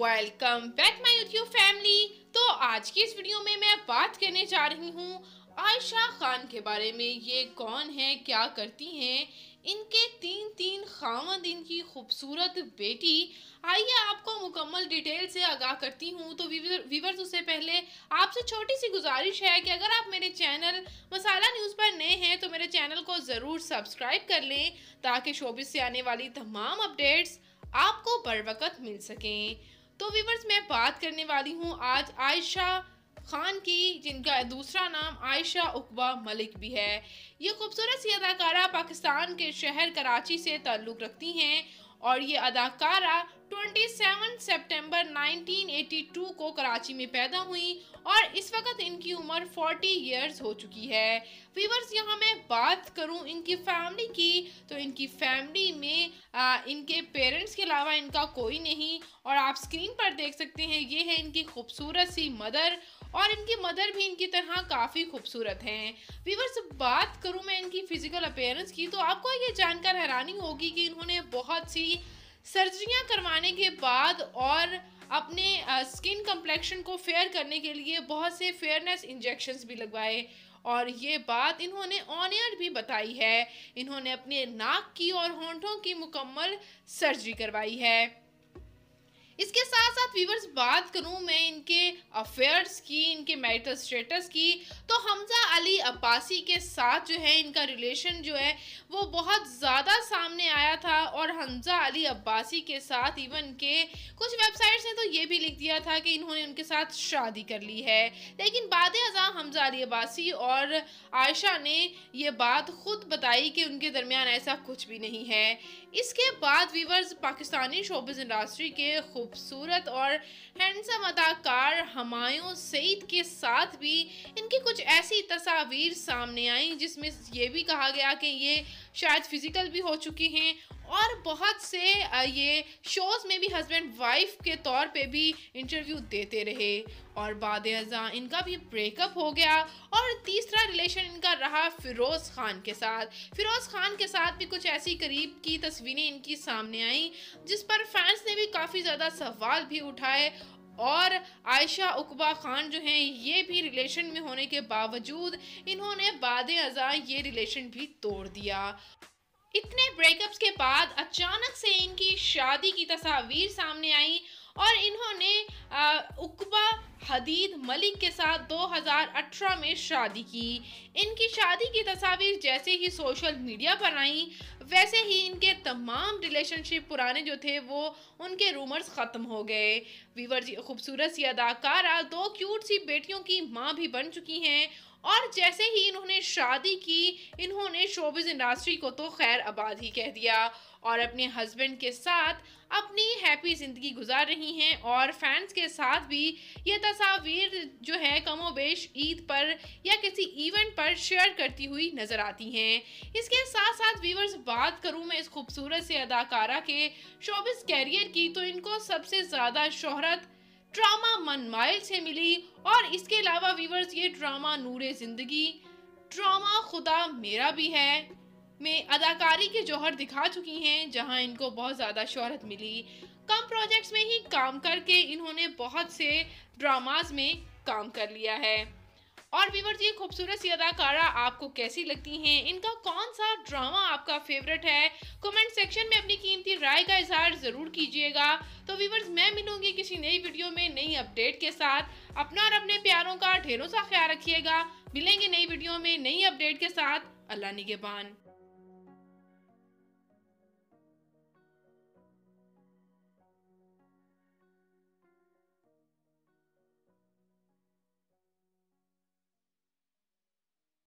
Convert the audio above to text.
welcome back my YouTube family तो आज की इस वीडियो में मैं बात करने जा रही हूँ आयशा खान के बारे में ये कौन है क्या करती हैं इनके तीन तीन खामद इनकी खूबसूरत बेटी आइए आपको मुकम्मल डिटेल से आगाह करती हूँ तो वीवर, उससे पहले आपसे छोटी सी गुजारिश है कि अगर आप मेरे चैनल मसाला न्यूज़ पर नए हैं तो मेरे चैनल को ज़रूर सब्सक्राइब कर लें ताकि शोबिस से आने वाली तमाम अपडेट्स आपको बर वक्त मिल सकें तो व्यूवर्स मैं बात करने वाली हूँ आज आयशा खान की जिनका दूसरा नाम आयशा उकबा मलिक भी है ये खूबसूरत सी अदाकारा पाकिस्तान के शहर कराची से ताल्लुक़ रखती हैं और ये अदाकारा 27 सितंबर 1982 को कराची में पैदा हुई और इस वक्त इनकी उम्र 40 इयर्स हो चुकी है व्यूवर्स यहाँ मैं बात करूँ इनकी फैमिली की तो इनकी फैमिली में आ, इनके पेरेंट्स के अलावा इनका कोई नहीं और आप स्क्रीन पर देख सकते हैं ये है इनकी खूबसूरत सी मदर और इनकी मदर भी इनकी तरह काफ़ी खूबसूरत हैं से बात करूँ मैं इनकी फ़िज़िकल अपेयरेंस की तो आपको ये जानकर हैरानी होगी कि इन्होंने बहुत सी सर्जरियाँ करवाने के बाद और अपने स्किन कम्प्लेक्शन को फेयर करने के लिए बहुत से फेयरनेस इंजेक्शंस भी लगवाए और ये बात इन्होंने ऑन एयर भी बताई है इन्होंने अपने नाक की और होंठों की मुकम्मल सर्जरी करवाई है इसके साथ साथ वीवर्स बात करूं मैं इनके अफेयर्स की इनके मैरिटल स्टेटस की तो हमजा अली अब्बासी के साथ जो है इनका रिलेशन जो है वो बहुत ज़्यादा सामने आया था और हमजा अली अब्बासी के साथ इवन के कुछ वेबसाइट्स ने तो ये भी लिख दिया था कि इन्होंने उनके साथ शादी कर ली है लेकिन बाद अजा हमजा अली अब्बासी और आयशा ने ये बात खुद बताई कि उनके दरमियान ऐसा कुछ भी नहीं है इसके बाद वीवर्स पाकिस्तानी शोबिस इंडस्ट्री के खूब खूबसूरत और हैंडसम अदाकार हमायों सईद के साथ भी इनकी कुछ ऐसी तस्वीर सामने आई जिसमें ये भी कहा गया कि ये शायद फिज़िकल भी हो चुकी हैं और बहुत से ये शोज़ में भी हस्बैंड वाइफ के तौर पे भी इंटरव्यू देते रहे और बाद इनका भी ब्रेकअप हो गया और तीसरा रिलेशन इनका रहा फ़िरोज़ ख़ान के साथ फ़िरोज़ ख़ान के साथ भी कुछ ऐसी करीब की तस्वीरें इनकी सामने आई जिस पर फैंस ने भी काफ़ी ज़्यादा सवाल भी उठाए और आयशा उकबा खान जो हैं ये भी रिलेशन में होने के बावजूद इन्होंने बाद अज़ा ये रिलेशन भी तोड़ दिया इतने ब्रेकअप्स के बाद अचानक से इनकी शादी की तस्वीर सामने आई और इन्होंने उकबा हदीद मलिक के साथ 2018 में शादी की इनकी शादी की तस्वीर जैसे ही सोशल मीडिया पर आई वैसे ही इनके तमाम रिलेशनशिप पुराने जो थे वो उनके रूमर्स ख़त्म हो गए वीवर जी खूबसूरत सी अदाकारा दो क्यूट सी बेटियों की माँ भी बन चुकी हैं और जैसे ही इन्होंने शादी की इन्होंने शोबिज इंडस्ट्री को तो खैर आबाद ही कह दिया और अपने हस्बैंड के साथ अपनी हैप्पी ज़िंदगी गुजार रही हैं और फैंस के साथ भी ये तस्वीर जो है कमो बेश ईद पर या किसी इवेंट पर शेयर करती हुई नज़र आती हैं इसके साथ साथ व्यूवर्स बात करूँ मैं इस खूबसूरत से अदाकारा के शोबिस कैरियर की तो इनको सबसे ज़्यादा शोहरत ड्रामा मन माइल से मिली और इसके अलावा व्यूवर्स ये ड्रामा नूर ज़िंदगी ड्रामा खुदा मेरा भी है में अदाकारी के जौहर दिखा चुकी हैं जहां इनको बहुत ज़्यादा शोहरत मिली कम प्रोजेक्ट्स में ही काम करके इन्होंने बहुत से ड्रामाज में काम कर लिया है और व्यूवर्स ये खूबसूरत सी अदाकारा आपको कैसी लगती हैं इनका कौन सा ड्रामा आपका फेवरेट है कमेंट सेक्शन में अपनी कीमती राय का इजहार ज़रूर कीजिएगा तो व्यूवर्स मैं मिलूंगी किसी नई वीडियो में नई अपडेट के साथ अपना और अपने प्यारों का ढेरों सा ख्याल रखिएगा मिलेंगे नई वीडियो में नई अपडेट के साथ अल्लाह निगेबान